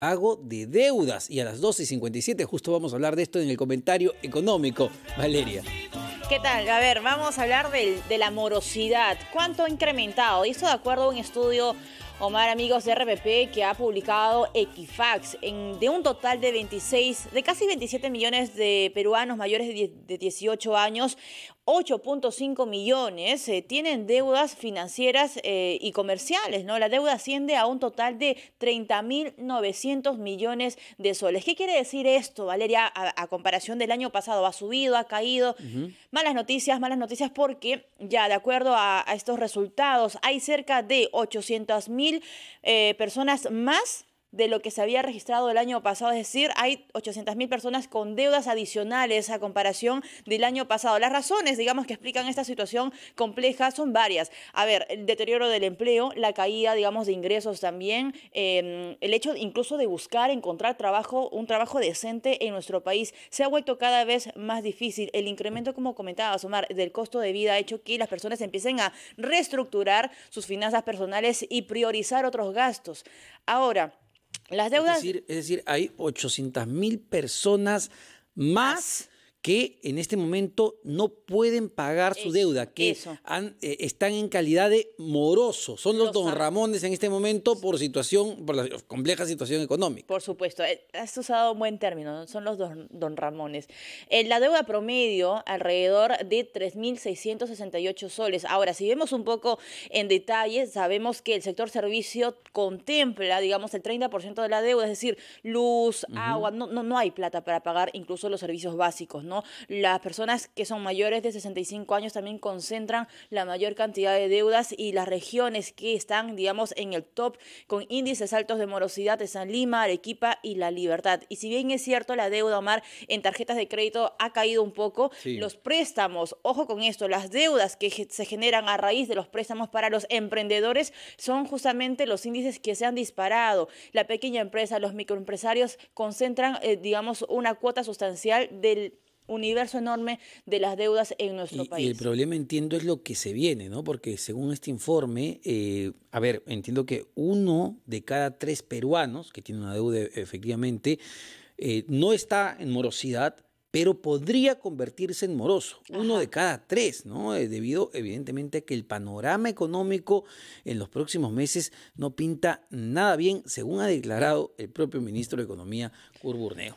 hago de deudas. Y a las 12 y 57 justo vamos a hablar de esto en el comentario económico. Valeria. ¿Qué tal? A ver, vamos a hablar de la morosidad. ¿Cuánto ha incrementado? Y esto de acuerdo a un estudio Omar, amigos de RPP, que ha publicado Equifax en, de un total de 26, de casi 27 millones de peruanos mayores de 18 años, 8.5 millones eh, tienen deudas financieras eh, y comerciales, ¿no? La deuda asciende a un total de 30.900 millones de soles. ¿Qué quiere decir esto, Valeria, a, comparación del año pasado? ¿Ha subido, ha caído? Malas noticias, malas noticias porque ya de acuerdo a, a estos resultados hay cerca de 800.000 eh, personas más de lo que se había registrado el año pasado, es decir, hay 800.000 personas con deudas adicionales a comparación del año pasado. Las razones, digamos, que explican esta situación compleja son varias. A ver, el deterioro del empleo, la caída, digamos, de ingresos también, em, el hecho incluso de buscar, encontrar trabajo, un trabajo decente en nuestro país, se ha vuelto cada vez más difícil. El incremento, como comentaba Omar, del costo de vida ha hecho que las personas empiecen a reestructurar sus finanzas personales y priorizar otros gastos. Ahora, las deudas. Es decir, es decir hay 800 mil personas más que en este momento no pueden pagar su deuda, que eh, están en calidad de moroso. Son los, don Ramones en este momento por situación, por la compleja situación económica. Por supuesto, eh, has usado un buen término, son los don, Ramones. Eh, la deuda promedio alrededor de 3.668 soles. Ahora, si vemos un poco en detalle, sabemos que el sector servicio contempla, digamos, el 30% de la deuda, es decir, luz, agua, no, no, no hay plata para pagar incluso los servicios básicos, ¿no? Las personas que son mayores de 65 años también concentran la mayor cantidad de deudas y las regiones que están, digamos, en el top con índices altos de morosidad San Lima, Arequipa y La Libertad. Y si bien es cierto, la deuda, Omar, en tarjetas de crédito ha caído un poco, los préstamos, ojo con esto, las deudas que se generan a raíz de los préstamos para los emprendedores son justamente los índices que se han disparado. La pequeña empresa, los microempresarios concentran, eh, digamos, una cuota sustancial del universo enorme de las deudas en nuestro país. Y el problema, entiendo, es lo que se viene, ¿no? Porque según este informe, eh, a ver, entiendo que uno de cada tres peruanos que tiene una deuda efectivamente eh, no está en morosidad, pero podría convertirse en moroso, uno de cada tres, ¿no? Eh, debido evidentemente a que el panorama económico en los próximos meses no pinta nada bien, según ha declarado el propio ministro de Economía, Curburneo.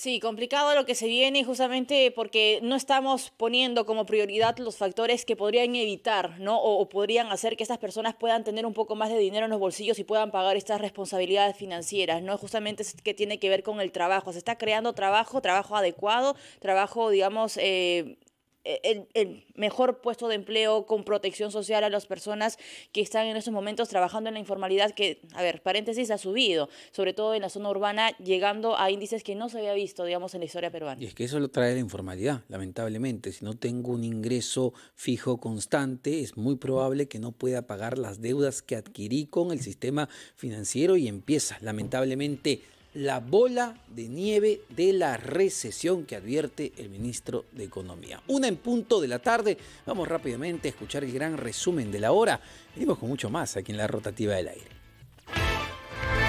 Sí, complicado lo que se viene justamente porque no estamos poniendo como prioridad los factores que podrían evitar, ¿no? O, podrían hacer que estas personas puedan tener un poco más de dinero en los bolsillos y puedan pagar estas responsabilidades financieras, ¿no? Justamente es que tiene que ver con el trabajo. Se está creando trabajo, trabajo adecuado, trabajo, digamos, eh, e, el, mejor puesto de empleo con protección social a las personas que están en estos momentos trabajando en la informalidad que, a ver, paréntesis, ha subido, sobre todo en la zona urbana, llegando a índices que no se había visto, digamos, en la historia peruana. Y es que eso lo trae la informalidad, lamentablemente. Si no tengo un ingreso fijo constante, es muy probable que no pueda pagar las deudas que adquirí con el sistema financiero y empieza, lamentablemente, la bola de nieve de la recesión que advierte el ministro de Economía. Una en punto de la tarde, vamos rápidamente a escuchar el gran resumen de la hora. Venimos con mucho más aquí en la rotativa del aire.